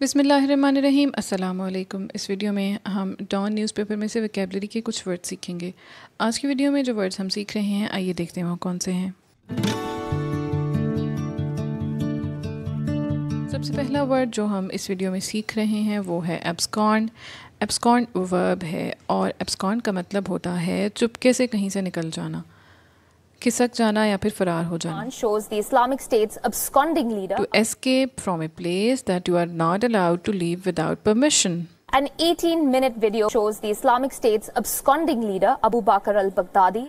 बिसमीम् अल्लाम इस वीडियो में हम डॉन न्यूज़पेपर में से वैकेबलरी के कुछ वर्ड सीखेंगे आज की वीडियो में जो वर्ड्स हम सीख रहे हैं आइए देखते हैं वो कौन से हैं सबसे पहला वर्ड जो हम इस वीडियो में सीख रहे हैं वो है एब्सकॉन एब्सकॉन वर्ब है और एब्सकॉन का मतलब होता है चुपके से कहीं से निकल जाना खिसक जाना या फिर फरार हो जाना shows the Islamic State's absconding leader to escape from a place that you are not allowed to leave without permission. An 18-minute video shows the Islamic State's absconding leader Abu Bakr al-Baghdadi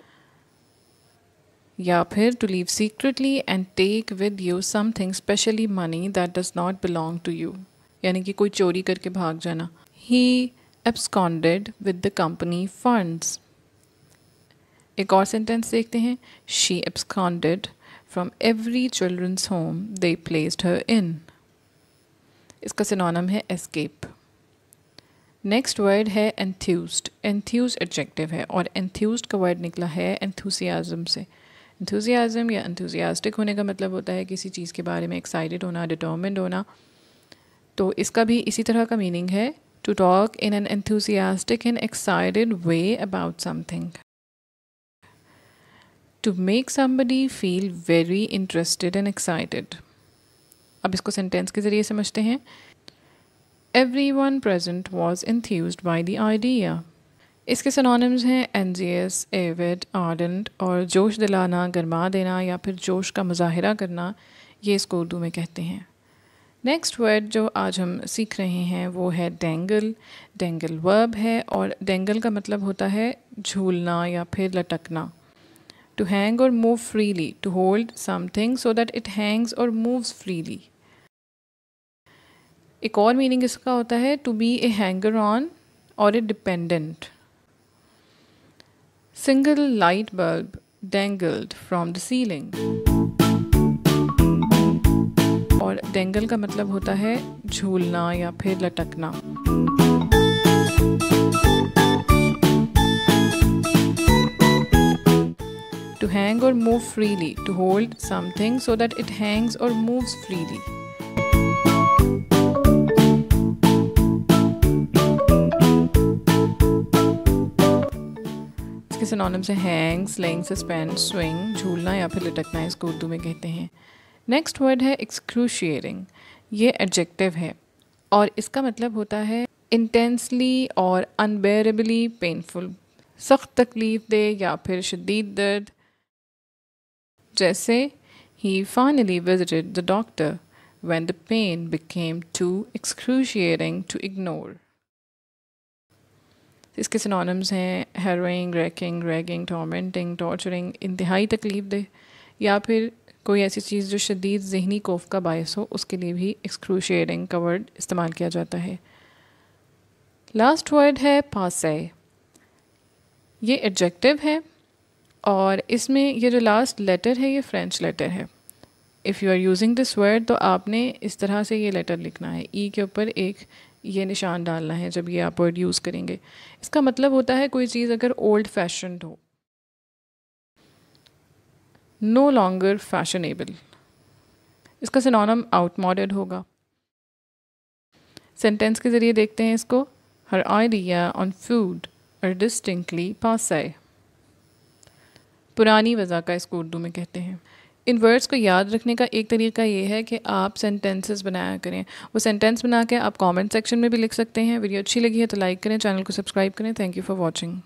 या फिर to leave secretly and take with you something specially money that does not belong to you यानी कि कोई चोरी करके भाग जाना ही absconded with the company funds एक और सेंटेंस देखते हैं she absconded from every children's home they placed her in इसका सिनोनम है एस्केप नेक्स्ट वर्ड है एंथ्यूज्ड एंथ्यूज एडजेक्टिव है और एंथ्यूज का वर्ड निकला है एंथुसियाज़म से एंथुसियाज़म या एंथुसियास्टिक होने का मतलब होता है किसी चीज़ के बारे में एक्साइटेड होना डिटर्मेंट होना तो इसका भी इसी तरह का मीनिंग है to talk in an enthusiastic and excited way about something to make somebody feel very interested and excited अब इसको सेंटेंस के ज़रिए समझते हैं everyone present was enthused by the idea इसके सनोनम्स हैं N G S avid ardent और जोश दिलाना गरमा देना या फिर जोश का मुजाहरा करना ये इसको उर्दू में कहते हैं नेक्स्ट वर्ड जो आज हम सीख रहे हैं वो है डेंगल डेंगल वर्ब है और डेंगल का मतलब होता है झूलना या फिर लटकना टू हैंग और move freely to hold something so that it hangs और मूव्स फ्रीली एक और मीनिंग इसका होता है to be a hanger on और a dependent single light bulb dangled from the ceiling और डेंगल का मतलब होता है झूलना या फिर लटकना hang or move freely, to hold something so that it hangs or moves freely. इसके सिनोनिम्स हैं हैंग स्लिंग सस्पेंड स्विंग झूलना या फिर लटकना इसको उर्दू में कहते हैं नेक्स्ट वर्ड है एक्सक्रूशियरिंग ये एडजेक्टिव है और इसका मतलब होता है इंटेंसली और अनबेरेबली पेनफुल सख्त तकलीफ दे या फिर शदीद दर्द Jesse, he finally visited the doctor when the pain became too excruciating to ignore. इसके सिनोनम्स हैं harrowing racking raging tormenting torturing इंतहाई तकलीफ दे या फिर कोई ऐसी चीज़ जो शदीद जहनी कोफ का बायस हो उसके लिए भी एक्सक्रूशिएटिंग का वर्ड इस्तेमाल किया जाता है लास्ट वर्ड है पासे ये एडजेक्टिव है और इसमें ये जो लास्ट लेटर है ये फ्रेंच लेटर है if you are using this word तो आपने इस तरह से ये लेटर लिखना है ई e के ऊपर एक ये निशान डालना है जब ये आप वर्ड यूज़ करेंगे इसका मतलब होता है कोई चीज़ अगर ओल्ड फैशन हो नो लॉन्गर फैशनेबल इसका सिनोनम आउट मॉडर्ड होगा सेंटेंस के ज़रिए देखते हैं इसको her idea on food are distinctly passé आए पुरानी वजह का इसको उर्दू में कहते हैं इन वर्ड्स को याद रखने का एक तरीका ये है कि आप सेंटेंसेस बनाया करें वो सेंटेंस बना के आप कमेंट सेक्शन में भी लिख सकते हैं वीडियो अच्छी लगी है तो लाइक करें चैनल को सब्सक्राइब करें थैंक यू फॉर वॉचिंग